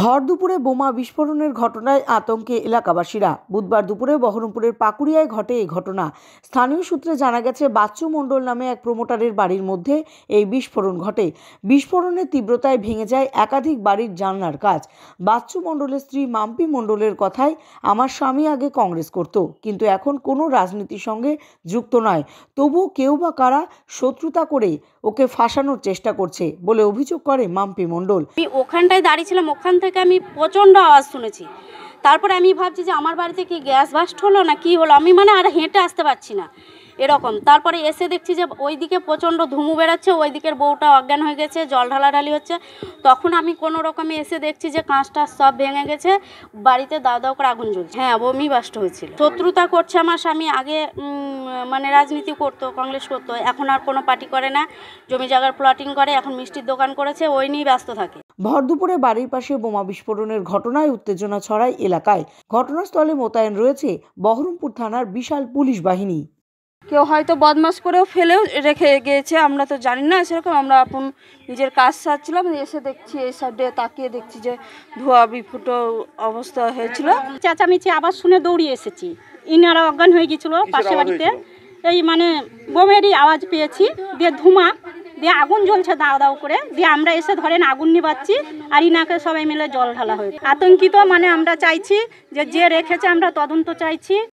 ভর দুপুরে বোমা বিস্ফোরণের ঘটনায় আতঙ্কে এলাকাবাসীরা বুধবার দুপুরে বহরমপুরের পাকুড়িয়ায় ঘটে এই ঘটনা স্থানীয় সূত্রে জানা গেছে বাচ্চু মণ্ডল নামে এক প্রোমোটারের বাড়ির মধ্যে এই বিস্ফোরণ ঘটে বিস্ফোরণের তীব্রতায় ভেঙে যায় একাধিক বাড়ির জানলার কাজ বাচ্চু মণ্ডলের স্ত্রী মাম্পি মণ্ডলের কথায় আমার স্বামী আগে কংগ্রেস করত কিন্তু এখন কোনো রাজনীতির সঙ্গে যুক্ত নয় তবু কেউ বা কারা শত্রুতা করে ওকে ফাঁসানোর চেষ্টা করছে বলে অভিযোগ করে মাম্পি মণ্ডল ওখানটায় দাঁড়িয়েছিলাম ওখান ওখান থেকে আমি প্রচণ্ড আওয়াজ শুনেছি তারপরে আমি ভাবছি যে আমার বাড়িতে কি গ্যাস বাস্ট হলো না কি হলো আমি মানে আর হেঁটে আসতে পারছি না এরকম তারপরে এসে দেখছি যে ওই দিকে প্রচণ্ড ধুমু বেড়াচ্ছে ওই দিকের বউটা অজ্ঞান হয়ে গেছে জল ঢালাঢালি হচ্ছে তখন আমি কোনো রকমে এসে দেখছি যে কাঁচটা সব ভেঙে গেছে বাড়িতে দাও দাও করে আগুন জ্বলছে হ্যাঁ বমি বাস্ট হয়েছিল শত্রুতা করছে আমার স্বামী আগে মানে রাজনীতি করতো কংগ্রেস করতো এখন আর কোনো পার্টি করে না জমি জায়গার প্লটিং করে এখন মিষ্টির দোকান করেছে ওই নিয়েই ব্যস্ত থাকে ভরদুপুরে বাড়ির পাশে বোমা বিস্ফোরণের ঘটনায় উত্তেজনা ছড়ায় এলাকায় ঘটনাস্থলে মোতায়েন রয়েছে বহরমপুর থানার বিশাল পুলিশ বাহিনী কেউ হয়তো বদমাস করেও ফেলেও রেখে গিয়েছে আমরা তো জানি না সেরকম আমরা আপন নিজের কাজ সারছিলাম এসে দেখছি এই সাইডে তাকিয়ে দেখছি যে ধোয়া বিফুটো অবস্থা হয়েছিল চেঁচামেচি আবার শুনে দৌড়িয়ে এসেছি ইনারা অজ্ঞান হয়ে গিয়েছিল পাশে বাড়িতে এই মানে বোমেরই আওয়াজ পেয়েছি দিয়ে ধুমা দিয়ে আগুন জ্বলছে দাও দাও করে দিয়ে আমরা এসে ধরেন আগুন নিবাচ্ছি আর ইনাকে সবাই মিলে জল ঢালা হয়েছে আতঙ্কিত মানে আমরা চাইছি যে যে রেখেছে আমরা তদন্ত চাইছি